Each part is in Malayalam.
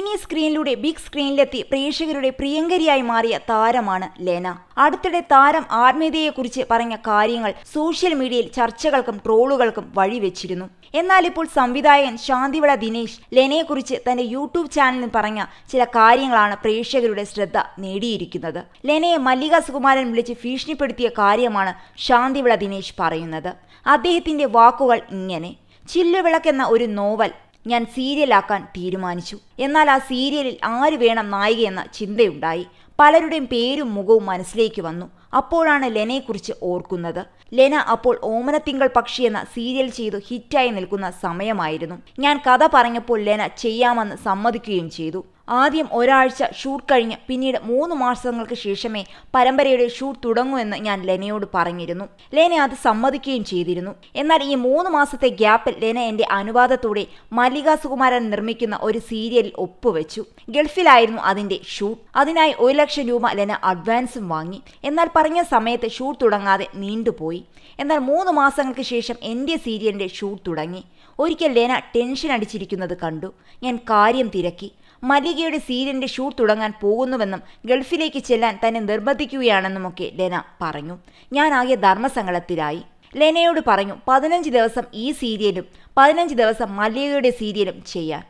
മിനി സ്ക്രീനിലൂടെ ബിഗ് സ്ക്രീനിലെത്തി പ്രേക്ഷകരുടെ പ്രിയങ്കരിയായി മാറിയ താരമാണ് ലെന അടുത്തിടെ താരം ആത്മീയതയെക്കുറിച്ച് പറഞ്ഞ കാര്യങ്ങൾ സോഷ്യൽ മീഡിയയിൽ ചർച്ചകൾക്കും ട്രോളുകൾക്കും വഴിവെച്ചിരുന്നു എന്നാൽ ഇപ്പോൾ സംവിധായകൻ ശാന്തിവിള ദിനേശ് ലെനയെക്കുറിച്ച് തന്റെ യൂട്യൂബ് ചാനലിൽ പറഞ്ഞ ചില കാര്യങ്ങളാണ് പ്രേക്ഷകരുടെ ശ്രദ്ധ നേടിയിരിക്കുന്നത് ലെനയെ മല്ലിക സുകുമാരൻ വിളിച്ച് ഭീഷണിപ്പെടുത്തിയ കാര്യമാണ് ശാന്തിവിള ദിനേശ് പറയുന്നത് അദ്ദേഹത്തിന്റെ വാക്കുകൾ ഇങ്ങനെ ചില്ലുവിളക്കെന്ന ഒരു നോവൽ ഞാൻ സീരിയലാക്കാൻ തീരുമാനിച്ചു എന്നാൽ ആ സീരിയലിൽ ആര് വേണം നായികയെന്ന ചിന്തയുണ്ടായി പലരുടെയും പേരും മുഖവും മനസ്സിലേക്ക് വന്നു അപ്പോഴാണ് ലെനയെക്കുറിച്ച് ഓർക്കുന്നത് ലെന അപ്പോൾ ഓമനത്തിങ്കൾ പക്ഷി എന്ന സീരിയൽ ചെയ്തു ഹിറ്റായി നിൽക്കുന്ന സമയമായിരുന്നു ഞാൻ കഥ പറഞ്ഞപ്പോൾ ലെന ചെയ്യാമെന്ന് സമ്മതിക്കുകയും ചെയ്തു ആദ്യം ഒരാഴ്ച ഷൂട്ട് കഴിഞ്ഞ് പിന്നീട് മൂന്ന് മാസങ്ങൾക്ക് ശേഷമേ പരമ്പരയുടെ ഷൂട്ട് തുടങ്ങൂ എന്ന് ഞാൻ ലെനയോട് പറഞ്ഞിരുന്നു ലെന അത് സമ്മതിക്കുകയും ചെയ്തിരുന്നു എന്നാൽ ഈ മൂന്ന് മാസത്തെ ഗ്യാപ്പിൽ ലെന എന്റെ അനുവാദത്തോടെ മല്ലിക സുകുമാരൻ നിർമ്മിക്കുന്ന ഒരു സീരിയലിൽ ഒപ്പുവെച്ചു ഗൾഫിലായിരുന്നു അതിന്റെ ഷൂട്ട് അതിനായി ഒരു ലക്ഷം രൂപ ലെന അഡ്വാൻസും വാങ്ങി എന്നാൽ പറഞ്ഞ സമയത്ത് ഷൂട്ട് തുടങ്ങാതെ നീണ്ടുപോയി എന്നാൽ മൂന്ന് മാസങ്ങൾക്ക് ശേഷം എൻ്റെ സീരിയലിന്റെ ഷൂട്ട് തുടങ്ങി ഒരിക്കൽ ലെന ടെൻഷൻ അടിച്ചിരിക്കുന്നത് കണ്ടു ഞാൻ കാര്യം തിരക്കി മല്ലികയുടെ സീരിയലിന്റെ ഷൂട്ട് തുടങ്ങാൻ പോകുന്നുവെന്നും ഗൾഫിലേക്ക് ചെല്ലാൻ തന്നെ നിർബന്ധിക്കുകയാണെന്നുമൊക്കെ ലെന പറഞ്ഞു ഞാനാകെ ധർമ്മസങ്കടത്തിലായി ലെനയോട് പറഞ്ഞു പതിനഞ്ച് ദിവസം ഈ സീരിയലും പതിനഞ്ച് ദിവസം മല്ലികയുടെ സീരിയലും ചെയ്യാൻ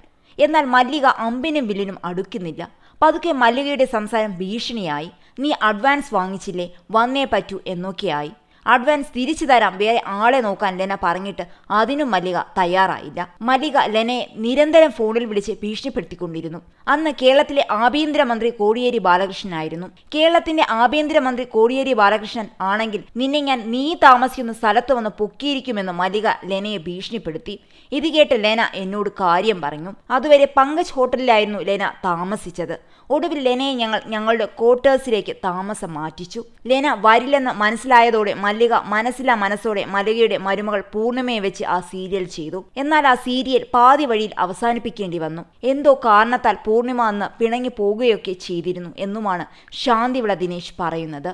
എന്നാൽ മല്ലിക അമ്പിനും വില്ലിനും അടുക്കുന്നില്ല പതുക്കെ മല്ലികയുടെ സംസാരം ഭീഷണിയായി നീ അഡ്വാൻസ് വാങ്ങിച്ചില്ലേ വന്നേ പറ്റൂ എന്നൊക്കെയായി അഡ്വാൻസ് തിരിച്ചു തരാം വേറെ ആളെ നോക്കാൻ ലെന പറഞ്ഞിട്ട് അതിനും മല്ലിക തയ്യാറായില്ല മല്ലിക ലെനയെ നിരന്തരം ഫോണിൽ വിളിച്ച് ഭീഷണിപ്പെടുത്തിക്കൊണ്ടിരുന്നു അന്ന് കേരളത്തിലെ ആഭ്യന്തരമന്ത്രി കോടിയേരി ബാലകൃഷ്ണനായിരുന്നു കേരളത്തിന്റെ ആഭ്യന്തരമന്ത്രി കോടിയേരി ബാലകൃഷ്ണൻ ആണെങ്കിൽ നിന്നെ ഞാൻ നീ താമസിക്കുന്ന സ്ഥലത്ത് വന്ന് പൊക്കിയിരിക്കുമെന്ന് മല്ലിക ലെനയെ ഭീഷണിപ്പെടുത്തി ഇത് കേട്ട് ലെന എന്നോട് കാര്യം പറഞ്ഞു അതുവരെ പങ്കജ് ഹോട്ടലിലായിരുന്നു ലെന താമസിച്ചത് ഒടുവിൽ ലെനയെ ഞങ്ങൾ ഞങ്ങളുടെ ക്വാർട്ടേഴ്സിലേക്ക് താമസം മാറ്റിച്ചു ലെന വരില്ലെന്ന് മനസ്സിലായതോടെ മല്ലിക മനസ്സിലാ മനസ്സോടെ മലകയുടെ മരുമകൾ പൂർണ്ണിമയെ വെച്ച് ആ സീരിയൽ ചെയ്തു എന്നാൽ ആ സീരിയൽ പാതി വഴിയിൽ അവസാനിപ്പിക്കേണ്ടി വന്നു എന്തോ കാരണത്താൽ പൂർണിമ അന്ന് പിണങ്ങി പോകുകയൊക്കെ ചെയ്തിരുന്നു എന്നുമാണ് ശാന്തിവിള ദിനേശ് പറയുന്നത്